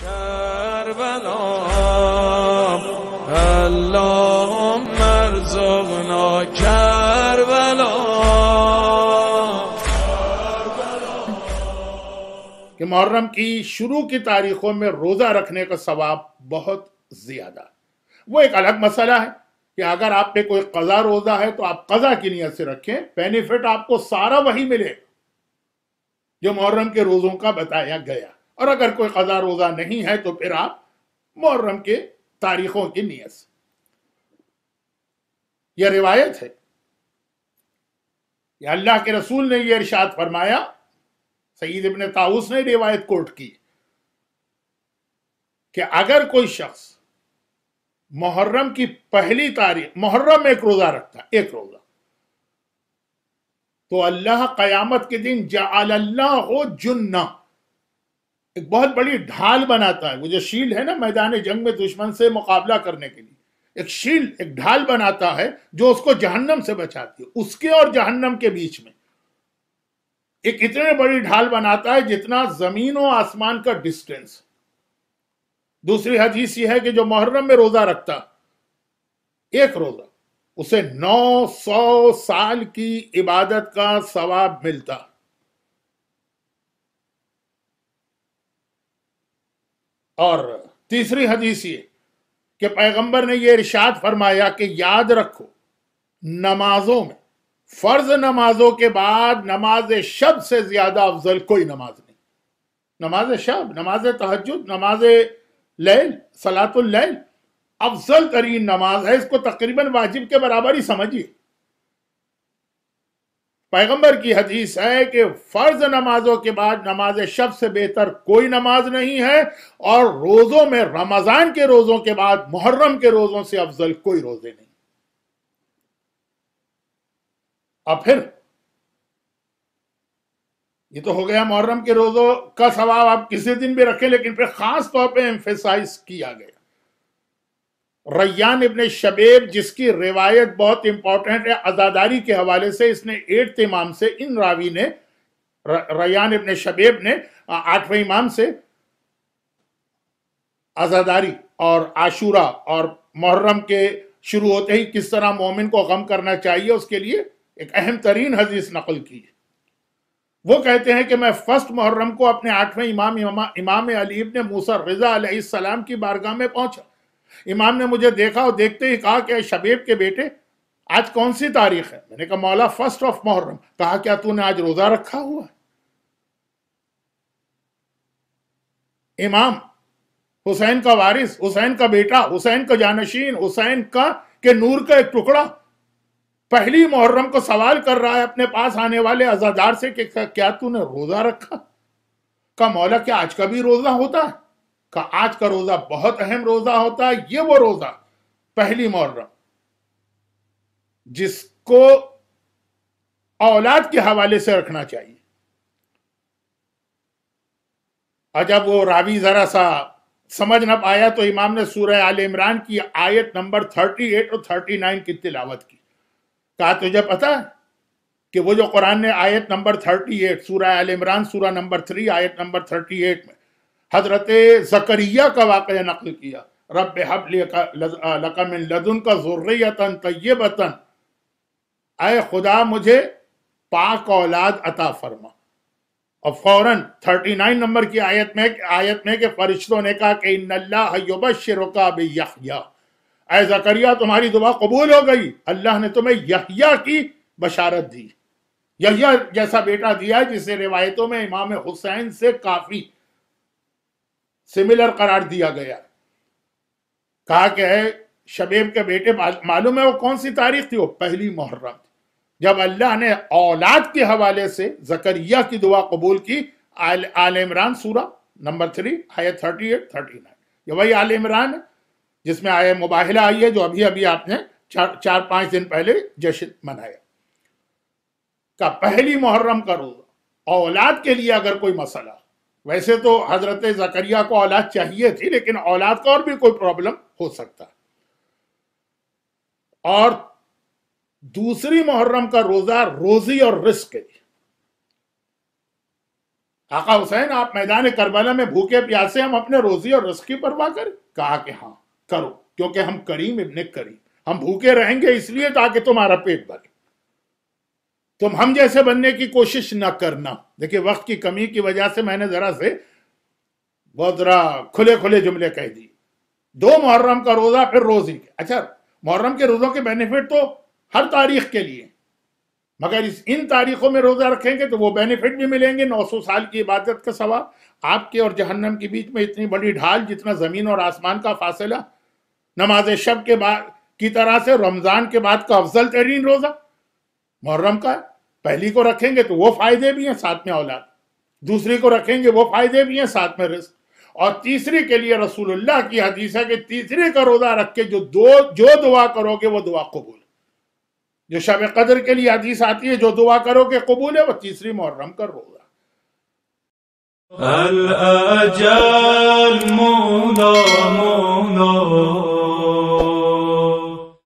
कि मुहर्रम की शुरू की तारीखों में रोज़ा रखने का सवाब बहुत ज़्यादा वो एक अलग मसला है कि अगर आप पे कोई कज़ा रोज़ा है तो आप कज़ा की नीयत से रखें बेनिफिट आपको सारा वही मिलेगा जो मुहर्रम के रोज़ों का बताया गया और अगर कोई कजा रोजा नहीं है तो फिर आप मुहर्रम के तारीखों की नीयत से यह रिवायत है यह अल्लाह के रसूल ने यह इरशाद फरमाया सईद इबन ताउस ने रिवायत कोट की कि अगर कोई शख्स मुहर्रम की पहली तारीख मुहर्रम एक रोजा रखता है एक रोजा तो अल्लाह कयामत के दिन जल्ला हो जुन्ना एक बहुत बड़ी ढाल बनाता है वो जो शील्ड है ना मैदान जंग में दुश्मन से मुकाबला करने के लिए एक शील्ड एक ढाल बनाता है जो उसको जहन्नम से बचाती है उसके और जहन्नम के बीच में एक इतने बड़ी ढाल बनाता है जितना जमीन और आसमान का डिस्टेंस दूसरी हदीस यह है कि जो मुहर्रम में रोजा रखता एक रोजा उसे 900 साल की इबादत का सवाब मिलता और तीसरी हदीस ये कि पैगंबर ने यह इरशाद फरमाया कि याद रखो नमाजों में फर्ज नमाजों के बाद नमाज शब से ज्यादा अफजल कोई नमाज नहीं नमाज शब नमाज तहजद नमाज लैल सलातुल्लैल अफजल तरीन नमाज है इसको तकरीबन वाजिब के बराबर ही समझिए पैगंबर की हदीस है कि फर्ज नमाजों के बाद नमाज शब से बेहतर कोई नमाज नहीं है और रोजों में रमजान के रोजों के बाद मुहर्रम के रोजों से अफजल कोई रोजे नहीं अब फिर ये तो हो गया मुहर्रम के रोजों का सवाब आप किसी दिन भी रखें लेकिन फिर खास तौर पे एम्फेसाइज किया गया रैयान इबन शबेब जिसकी रिवायत बहुत इंपॉर्टेंट है आजादारी के हवाले से इसने एट इमाम से इन रावी ने रैयान इबन शबेब ने आठवें इमाम से आजादारी और आशूरा और मुहर्रम के शुरू होते ही किस तरह मोमिन को गम करना चाहिए उसके लिए एक अहम तरीन हदीस नकल की है वो कहते हैं कि मैं फर्स्ट मुहर्रम को अपने आठवें इमाम इमाम अली ने मूसा रजा सलाम की बारगाह में पहुंचा इमाम ने मुझे देखा और देखते ही कहा कि शबेब के बेटे आज कौन सी तारीख है मैंने कहा मौला फर्स्ट ऑफ मोहर्रम कहा क्या तूने आज रोजा रखा हुआ इमाम हुसैन का वारिस हुसैन का बेटा हुसैन का जानशीन हुसैन का के नूर का एक टुकड़ा पहली मुहर्रम को सवाल कर रहा है अपने पास आने वाले अजादार से कि क्या तूने रोजा रखा का मौला क्या आज का भी रोजा होता है का आज का रोजा बहुत अहम रोजा होता है ये वो रोजा पहली मोहर्रम जिसको औलाद के हवाले से रखना चाहिए और जब वो रावी जरा सा समझ ना पाया तो इमाम ने सूर्य आल इमरान की आयत नंबर 38 और 39 की तिलावत की कहा तुझे पता है कि वो जो कुरान ने आयत नंबर 38 सूर्य आल इमरान सूरह नंबर थ्री आयत नंबर 38 में हजरत जकरिया का वाक़ नकल किया रब हबली लकम लदन का ज़ुर्रियतन तय्यबतन अय खुदा मुझे पाक औलाद अता फरमा और फौरन थर्टी नाइन नंबर की आयत में आयत में के फरिश्तों ने कहा कि इन्नल्लाह यहया अय जकरिया तुम्हारी दुआ कबूल हो गई अल्लाह ने तुम्हें यहिया की बशारत दी यहिया जैसा बेटा दिया है जिसे रिवायतों में इमाम हुसैन से काफ़ी सिमिलर करार दिया गया कहा कि है शबेब के बेटे मालूम है वो कौन सी तारीख थी वो पहली मुहर्रम जब अल्लाह ने औलाद के हवाले से जकरिया की दुआ कबूल की आल, आल इमरान सूरा नंबर थ्री आयत थर्टी एट थर्टी नाइन ये वही आल इमरान है जिसमें आय मुबाहला आई है जो अभी अभी आपने चार चार पांच दिन पहले जश्न मनाया का पहली मुहर्रम का रोजा औलाद के लिए अगर कोई मसला वैसे तो हजरत जकरिया को औलाद चाहिए थी लेकिन औलाद का और भी कोई प्रॉब्लम हो सकता और दूसरी मुहर्रम का रोजा रोजी और रिस्क है आका हुसैन आप मैदान करबला में भूखे प्यासे हम अपने रोजी और रिस्क की परवाह करें कहा कि हाँ करो क्योंकि हम करीम इबन करीम हम भूखे रहेंगे इसलिए ताकि तुम्हारा पेट भरे तुम तो हम जैसे बनने की कोशिश ना करना देखिए वक्त की कमी की वजह से मैंने जरा से बहुत जरा खुले खुले जुमले कह दिए दो मुहर्रम का रोजा फिर रोज ही अच्छा मुहर्रम के रोजों के बेनिफिट तो हर तारीख के लिए मगर इस इन तारीखों में रोजा रखेंगे तो वो बेनिफिट भी मिलेंगे 900 साल की इबादत का सवाल आपके और जहन्नम के बीच में इतनी बड़ी ढाल जितना जमीन और आसमान का फासला नमाज शब के बाद की तरह से रमजान के बाद का अफजल तरीन रोजा मुहर्रम का पहली को रखेंगे तो वो फायदे भी हैं साथ में औलाद दूसरी को रखेंगे वो फायदे भी हैं साथ में रिस्क और तीसरी के लिए रसूलुल्लाह की हदीस है कि तीसरे का रोजा रख के जो दो जो दुआ करोगे वो दुआ कबूल जो शब कदर के लिए हदीस आती है जो दुआ करोगे कबूल है वो तीसरी मुहर्रम का रोजा